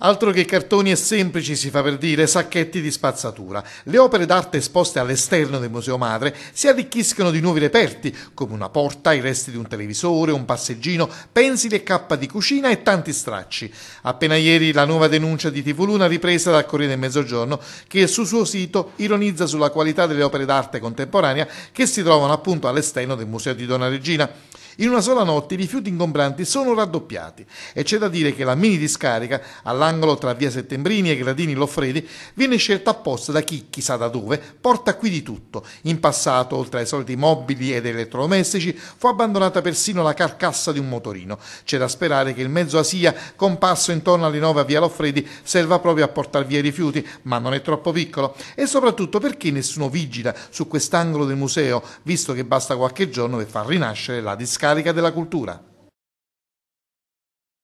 Altro che cartoni e semplici, si fa per dire, sacchetti di spazzatura. Le opere d'arte esposte all'esterno del Museo Madre si arricchiscono di nuovi reperti, come una porta, i resti di un televisore, un passeggino, pensili e cappa di cucina e tanti stracci. Appena ieri la nuova denuncia di TV Luna ripresa dal Corriere del Mezzogiorno, che sul suo sito ironizza sulla qualità delle opere d'arte contemporanea che si trovano appunto all'esterno del Museo di Donna Regina. In una sola notte i rifiuti ingombranti sono raddoppiati e c'è da dire che la mini discarica all'angolo tra via Settembrini e Gradini Loffredi viene scelta apposta da chi, chissà da dove, porta qui di tutto. In passato, oltre ai soliti mobili ed elettrodomestici, fu abbandonata persino la carcassa di un motorino. C'è da sperare che il mezzo Asia, comparso intorno alle 9 a via Loffredi, serva proprio a portare via i rifiuti, ma non è troppo piccolo. E soprattutto perché nessuno vigila su quest'angolo del museo, visto che basta qualche giorno per far rinascere la discarica carica della cultura.